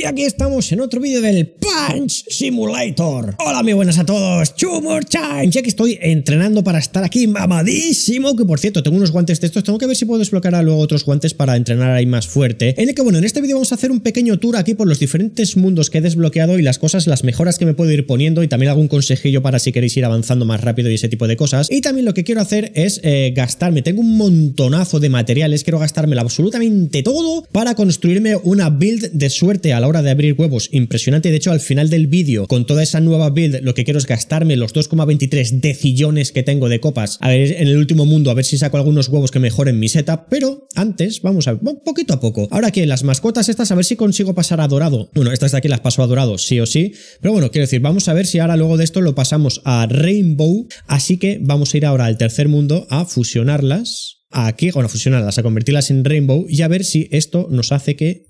Y aquí estamos en otro vídeo del Punch Simulator. Hola, muy buenas a todos. Chumor more Ya que estoy entrenando para estar aquí mamadísimo, que por cierto, tengo unos guantes de estos. Tengo que ver si puedo desbloquear luego otros guantes para entrenar ahí más fuerte. En el que, bueno, en este vídeo vamos a hacer un pequeño tour aquí por los diferentes mundos que he desbloqueado y las cosas, las mejoras que me puedo ir poniendo y también algún consejillo para si queréis ir avanzando más rápido y ese tipo de cosas. Y también lo que quiero hacer es eh, gastarme. Tengo un montonazo de materiales. Quiero gastármelo absolutamente todo para construirme una build de suerte a la hora de abrir huevos impresionante. De hecho, al final del vídeo, con toda esa nueva build, lo que quiero es gastarme los 2,23 decillones que tengo de copas. A ver, en el último mundo, a ver si saco algunos huevos que mejoren mi setup. Pero antes, vamos a ver, poquito a poco. Ahora que las mascotas estas, a ver si consigo pasar a dorado. Bueno, estas de aquí las paso a dorado, sí o sí. Pero bueno, quiero decir, vamos a ver si ahora luego de esto lo pasamos a Rainbow. Así que vamos a ir ahora al tercer mundo a fusionarlas. Aquí, bueno, fusionarlas, a convertirlas en Rainbow y a ver si esto nos hace que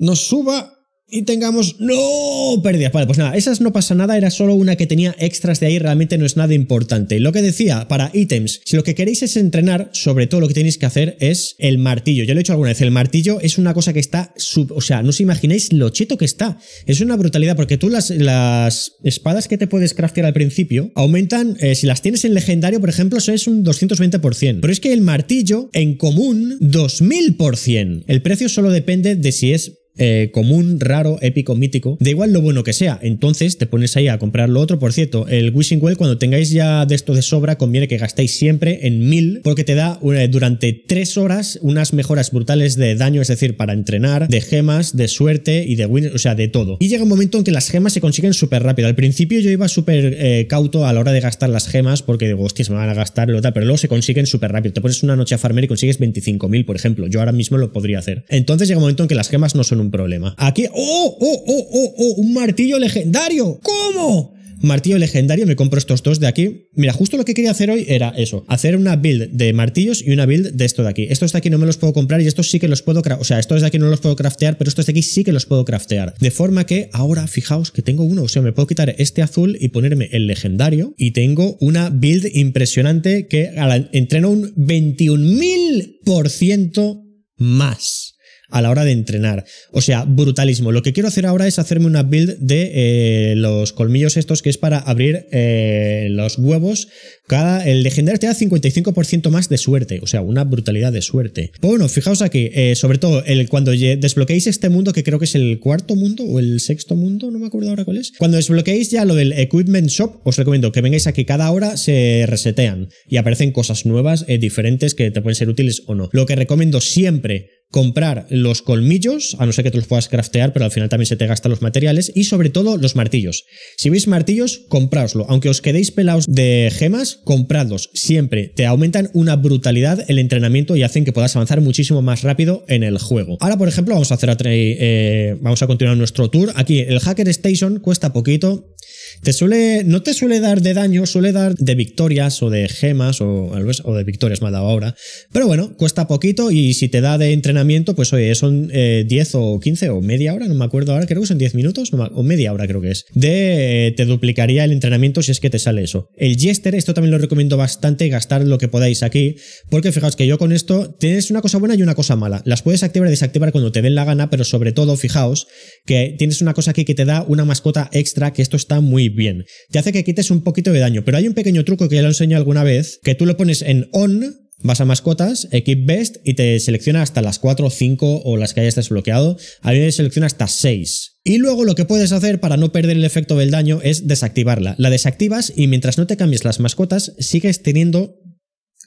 nos suba y tengamos no pérdidas. Vale, pues nada, esas no pasa nada, era solo una que tenía extras de ahí, realmente no es nada importante. Lo que decía para ítems, si lo que queréis es entrenar, sobre todo lo que tenéis que hacer es el martillo. Ya lo he hecho alguna vez, el martillo es una cosa que está, o sea, no os imagináis lo cheto que está. Es una brutalidad porque tú las, las espadas que te puedes craftear al principio aumentan, eh, si las tienes en legendario, por ejemplo, eso es un 220%. Pero es que el martillo en común, 2000%. El precio solo depende de si es eh, común, raro, épico, mítico. Da igual lo bueno que sea. Entonces te pones ahí a comprar lo otro. Por cierto, el Wishing Well, cuando tengáis ya de esto de sobra, conviene que gastéis siempre en 1000, porque te da eh, durante 3 horas unas mejoras brutales de daño, es decir, para entrenar, de gemas, de suerte y de win, o sea, de todo. Y llega un momento en que las gemas se consiguen súper rápido. Al principio yo iba súper eh, cauto a la hora de gastar las gemas, porque digo, hostia, me van a gastar, lo tal, pero luego se consiguen súper rápido. Te pones una noche a farmer y consigues 25.000, por ejemplo. Yo ahora mismo lo podría hacer. Entonces llega un momento en que las gemas no son un problema. Aquí, ¡oh, oh, oh, oh, oh! ¡Un martillo legendario! ¿Cómo? martillo legendario, me compro estos dos de aquí. Mira, justo lo que quería hacer hoy era eso, hacer una build de martillos y una build de esto de aquí. Estos de aquí no me los puedo comprar y estos sí que los puedo, o sea, estos de aquí no los puedo craftear, pero estos de aquí sí que los puedo craftear. De forma que ahora, fijaos que tengo uno, o sea, me puedo quitar este azul y ponerme el legendario y tengo una build impresionante que entreno un 21.000% más a la hora de entrenar. O sea, brutalismo. Lo que quiero hacer ahora es hacerme una build de eh, los colmillos estos que es para abrir eh, los huevos. Cada, el legendario te da 55% más de suerte, o sea, una brutalidad de suerte. bueno, fijaos aquí, eh, sobre todo el, cuando desbloqueéis este mundo, que creo que es el cuarto mundo o el sexto mundo, no me acuerdo ahora cuál es. Cuando desbloqueéis ya lo del Equipment Shop, os recomiendo que vengáis aquí cada hora, se resetean y aparecen cosas nuevas, diferentes, que te pueden ser útiles o no. Lo que recomiendo siempre comprar los colmillos, a no ser que te los puedas craftear, pero al final también se te gastan los materiales, y sobre todo los martillos. Si veis martillos, compráoslo. Aunque os quedéis pelados de gemas, compradlos siempre. Te aumentan una brutalidad el entrenamiento y hacen que puedas avanzar muchísimo más rápido en el juego. Ahora, por ejemplo, vamos a hacer eh, vamos a continuar nuestro tour. Aquí, el Hacker Station cuesta poquito, te suele, no te suele dar de daño, suele dar de victorias o de gemas o, o de victorias me ha dado ahora. Pero bueno, cuesta poquito y si te da de entrenamiento, pues oye, son 10 eh, o 15 o media hora, no me acuerdo ahora, creo que son 10 minutos o media hora creo que es. De eh, te duplicaría el entrenamiento si es que te sale eso. El Jester, esto también lo recomiendo bastante, gastar lo que podáis aquí, porque fijaos que yo con esto tienes una cosa buena y una cosa mala. Las puedes activar y desactivar cuando te den la gana, pero sobre todo fijaos que tienes una cosa aquí que te da una mascota extra, que esto está muy bien. Te hace que quites un poquito de daño, pero hay un pequeño truco que ya lo enseñé alguna vez, que tú lo pones en on, vas a mascotas, equip best y te selecciona hasta las 4, 5 o las que hayas desbloqueado. A mí selecciona hasta 6. Y luego lo que puedes hacer para no perder el efecto del daño es desactivarla. La desactivas y mientras no te cambies las mascotas sigues teniendo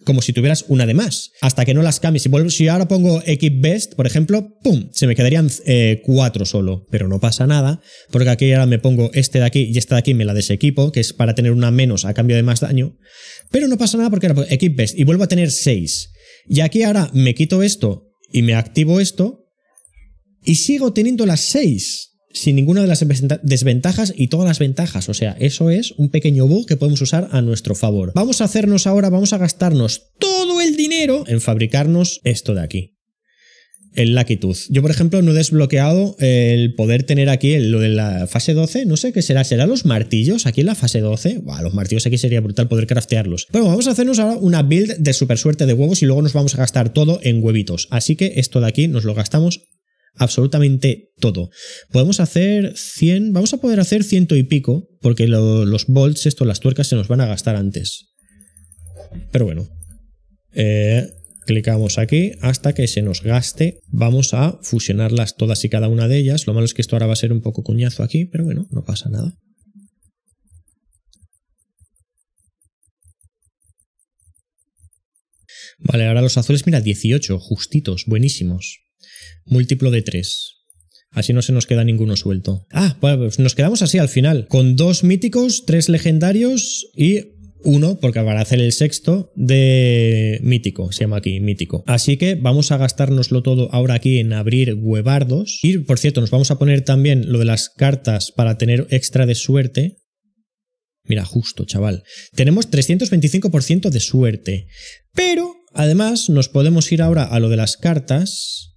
como si tuvieras una de más. Hasta que no las cambies. Si, si ahora pongo Best, por ejemplo, ¡pum! Se me quedarían eh, cuatro solo. Pero no pasa nada, porque aquí ahora me pongo este de aquí y este de aquí me la desequipo, que es para tener una menos a cambio de más daño. Pero no pasa nada porque ahora pongo Best y vuelvo a tener seis. Y aquí ahora me quito esto y me activo esto y sigo teniendo las seis sin ninguna de las desventajas y todas las ventajas. O sea, eso es un pequeño bug que podemos usar a nuestro favor. Vamos a hacernos ahora, vamos a gastarnos todo el dinero en fabricarnos esto de aquí. El Lucky Tooth. Yo, por ejemplo, no he desbloqueado el poder tener aquí lo de la fase 12. No sé qué será. ¿Será los martillos aquí en la fase 12? Buah, los martillos aquí sería brutal poder craftearlos. Bueno, vamos a hacernos ahora una build de super suerte de huevos y luego nos vamos a gastar todo en huevitos. Así que esto de aquí nos lo gastamos absolutamente todo. Podemos hacer 100, vamos a poder hacer ciento y pico, porque los bolts, esto, las tuercas se nos van a gastar antes. Pero bueno, eh, clicamos aquí hasta que se nos gaste. Vamos a fusionarlas todas y cada una de ellas. Lo malo es que esto ahora va a ser un poco cuñazo aquí, pero bueno, no pasa nada. Vale, ahora los azules, mira, 18, justitos, buenísimos múltiplo de 3. Así no se nos queda ninguno suelto. Ah, pues nos quedamos así al final, con dos míticos, tres legendarios y uno, porque para hacer el sexto, de mítico, se llama aquí mítico. Así que vamos a gastárnoslo todo ahora aquí en abrir huevardos. Y por cierto, nos vamos a poner también lo de las cartas para tener extra de suerte. Mira, justo, chaval. Tenemos 325% de suerte. Pero, además, nos podemos ir ahora a lo de las cartas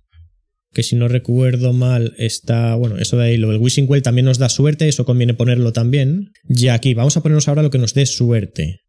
que si no recuerdo mal está, bueno, eso de ahí, lo del Wishing Well también nos da suerte, eso conviene ponerlo también. Y aquí vamos a ponernos ahora lo que nos dé suerte.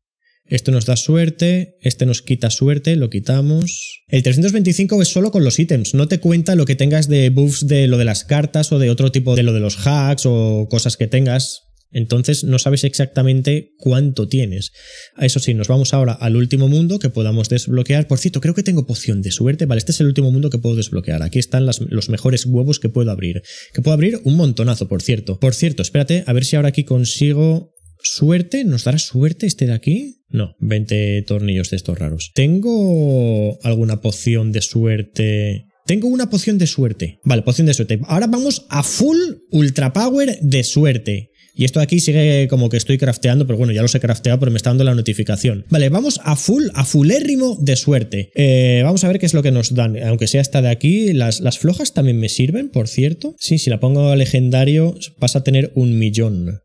Esto nos da suerte, este nos quita suerte, lo quitamos. El 325 es solo con los ítems, no te cuenta lo que tengas de buffs de lo de las cartas o de otro tipo de lo de los hacks o cosas que tengas. Entonces no sabes exactamente cuánto tienes. Eso sí, nos vamos ahora al último mundo que podamos desbloquear. Por cierto, creo que tengo poción de suerte. Vale, este es el último mundo que puedo desbloquear. Aquí están los mejores huevos que puedo abrir. Que puedo abrir un montonazo, por cierto. Por cierto, espérate, a ver si ahora aquí consigo suerte. ¿Nos dará suerte este de aquí? No, 20 tornillos de estos raros. ¿Tengo alguna poción de suerte tengo una poción de suerte. Vale, poción de suerte. Ahora vamos a full ultra power de suerte. Y esto de aquí sigue como que estoy crafteando, pero bueno, ya lo he crafteado, pero me está dando la notificación. Vale, vamos a full, a fulérrimo de suerte. Eh, vamos a ver qué es lo que nos dan. Aunque sea esta de aquí, las, las flojas también me sirven, por cierto. Sí, si la pongo a legendario, pasa a tener un millón.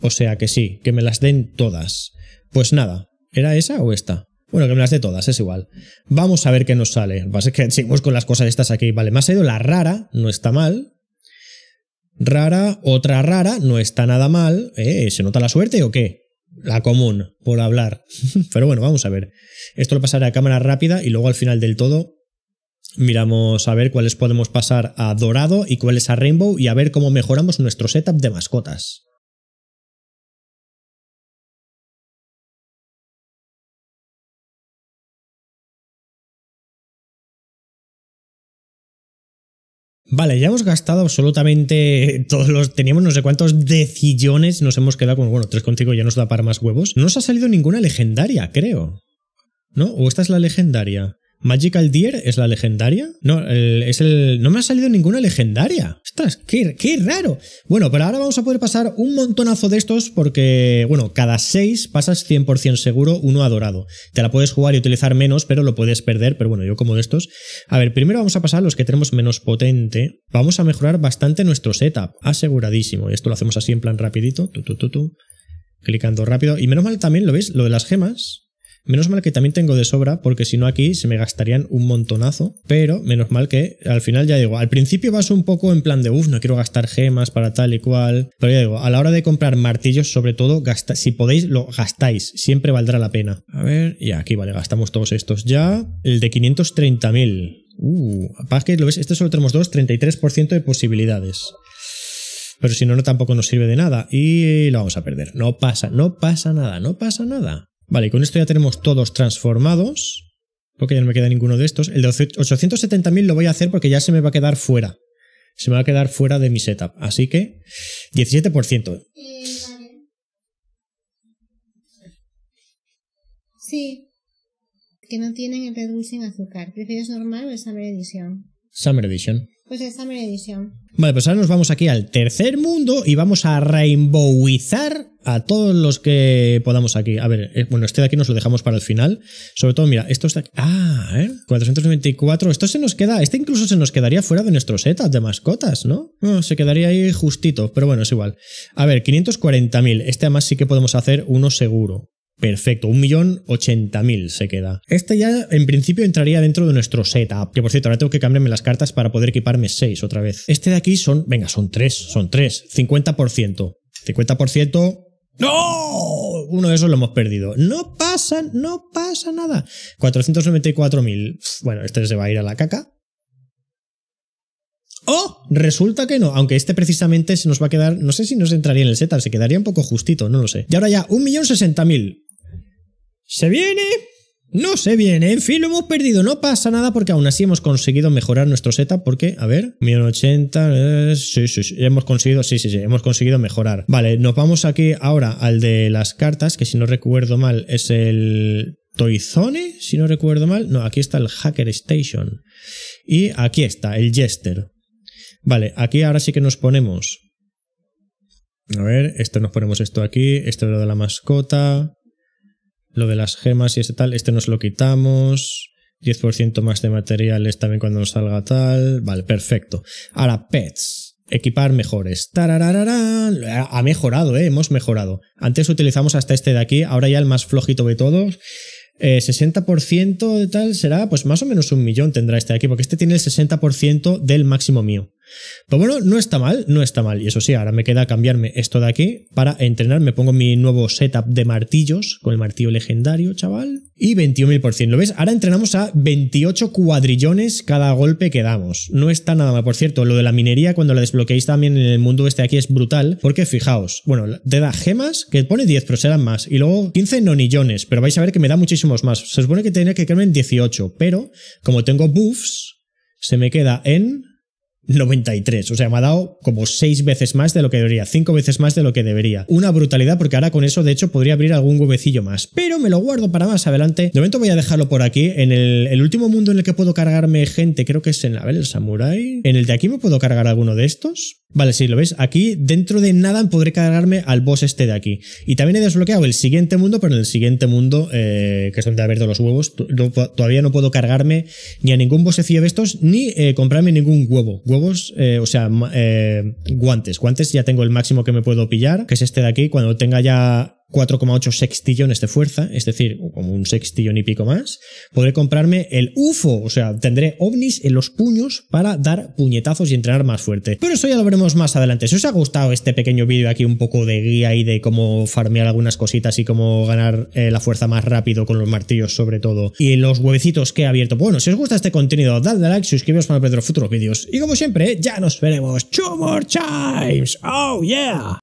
O sea que sí, que me las den todas. Pues nada, ¿era esa o esta? Bueno, que me las dé todas, es igual. Vamos a ver qué nos sale. Lo que seguimos con las cosas estas aquí. Vale, me ha salido la rara, no está mal rara, otra rara, no está nada mal, ¿eh? ¿se nota la suerte o qué? La común, por hablar. Pero bueno, vamos a ver. Esto lo pasaré a cámara rápida y luego al final del todo miramos a ver cuáles podemos pasar a dorado y cuáles a rainbow y a ver cómo mejoramos nuestro setup de mascotas. Vale, ya hemos gastado absolutamente todos los... Teníamos no sé cuántos decillones, nos hemos quedado con, bueno, contigo ya nos da para más huevos. No nos ha salido ninguna legendaria, creo. ¿No? ¿O esta es la legendaria? Magical Deer es la legendaria. No, es el. No me ha salido ninguna legendaria. Ostras, qué, qué, raro. Bueno, pero ahora vamos a poder pasar un montonazo de estos porque, bueno, cada seis pasas 100% seguro uno adorado. Te la puedes jugar y utilizar menos, pero lo puedes perder. Pero bueno, yo como de estos. A ver, primero vamos a pasar los que tenemos menos potente. Vamos a mejorar bastante nuestro setup. Aseguradísimo. Y esto lo hacemos así en plan rapidito. Tu, tu, tu, Clicando rápido. Y menos mal también, ¿lo veis? Lo de las gemas Menos mal que también tengo de sobra, porque si no aquí se me gastarían un montonazo, pero menos mal que al final ya digo, al principio vas un poco en plan de, uff, no quiero gastar gemas para tal y cual, pero ya digo, a la hora de comprar martillos sobre todo, gasta, si podéis, lo gastáis, siempre valdrá la pena. A ver, y aquí vale, gastamos todos estos ya, el de 530.000. Uh, que lo ves, este solo tenemos dos, 33% de posibilidades pero si no, no tampoco nos sirve de nada y lo vamos a perder. No pasa, no pasa nada, no pasa nada. Vale, con esto ya tenemos todos transformados. Porque ya no me queda ninguno de estos. El de 870.000 lo voy a hacer porque ya se me va a quedar fuera. Se me va a quedar fuera de mi setup. Así que 17%. Sí. Que no tienen el Red Bull sin azúcar. ¿Prefieres normal o Summer Edition? Summer Edition. Pues esta mi edición. Vale, pues ahora nos vamos aquí al tercer mundo y vamos a rainbowizar a todos los que podamos aquí. A ver, eh, bueno, este de aquí nos lo dejamos para el final. Sobre todo, mira, esto está aquí. Ah, ¿eh? 494. Esto se nos queda, este incluso se nos quedaría fuera de nuestro setup de mascotas, ¿no? no se quedaría ahí justito, pero bueno, es igual. A ver, 540.000. Este además sí que podemos hacer uno seguro. Perfecto, un millón se queda. Este ya en principio entraría dentro de nuestro setup, que por cierto ahora tengo que cambiarme las cartas para poder equiparme 6 otra vez. Este de aquí son, venga, son 3, son 3, 50%. 50%... ¡No! Uno de esos lo hemos perdido. No pasa, no pasa nada. 494.000. Bueno, este se va a ir a la caca. ¡Oh! Resulta que no, aunque este precisamente se nos va a quedar, no sé si nos entraría en el setup, se quedaría un poco justito, no lo sé. Y ahora ya, 1.060.000. ¿Se viene? No se viene, en fin, lo hemos perdido, no pasa nada porque aún así hemos conseguido mejorar nuestro setup porque, a ver, 1080, eh, sí, sí, sí, hemos conseguido, sí, sí, sí, hemos conseguido mejorar. Vale, nos vamos aquí ahora al de las cartas, que si no recuerdo mal es el Toizone, si no recuerdo mal, no, aquí está el Hacker Station y aquí está el Jester. Vale, aquí ahora sí que nos ponemos... A ver, esto nos ponemos esto aquí, esto es lo de la mascota, lo de las gemas y este tal, este nos lo quitamos. 10% más de materiales también cuando nos salga tal. Vale, perfecto. Ahora, pets equipar mejores. Ha mejorado, ¿eh? hemos mejorado. Antes utilizamos hasta este de aquí, ahora ya el más flojito de todos. 60% eh, de tal será, pues más o menos un millón tendrá este de aquí, porque este tiene el 60% del máximo mío. Pero pues bueno, no está mal, no está mal. Y eso sí, ahora me queda cambiarme esto de aquí para entrenar. Me pongo mi nuevo setup de martillos con el martillo legendario, chaval. Y 21.000%. ¿Lo ves? Ahora entrenamos a 28 cuadrillones cada golpe que damos. No está nada mal. Por cierto, lo de la minería, cuando la desbloqueéis también en el mundo este aquí, es brutal. Porque fijaos, bueno, te da gemas, que pone 10, pero serán más. Y luego 15 nonillones, pero vais a ver que me da muchísimos más. Se supone que tenía que quedarme en 18, pero como tengo buffs, se me queda en 93. O sea, me ha dado como 6 veces más de lo que debería, 5 veces más de lo que debería. Una brutalidad porque ahora con eso de hecho podría abrir algún huevecillo más. Pero me lo guardo para más adelante. De momento voy a dejarlo por aquí. En el, último mundo en el que puedo cargarme gente, creo que es en la el Samurai. En el de aquí me puedo cargar alguno de estos. Vale, sí, lo ves. Aquí, dentro de nada, podré cargarme al boss este de aquí. Y también he desbloqueado el siguiente mundo, pero en el siguiente mundo, eh, que es donde abierto los huevos, todavía no puedo cargarme ni a ningún bosecillo de estos, ni eh, comprarme ningún huevo. Huevos, eh, o sea, eh, guantes. Guantes ya tengo el máximo que me puedo pillar, que es este de aquí. Cuando tenga ya 4,8 sextillones de fuerza, es decir, como un sextillón y pico más, podré comprarme el UFO, o sea, tendré ovnis en los puños para dar puñetazos y entrenar más fuerte. Pero eso ya lo veremos más adelante. Si os ha gustado este pequeño vídeo aquí, un poco de guía y de cómo farmear algunas cositas y cómo ganar eh, la fuerza más rápido con los martillos sobre todo, y los huevecitos que he abierto. Pues bueno, si os gusta este contenido, dadle like, suscribiros para no perder futuros vídeos. Y como siempre, ya nos veremos. Two more times. Oh yeah.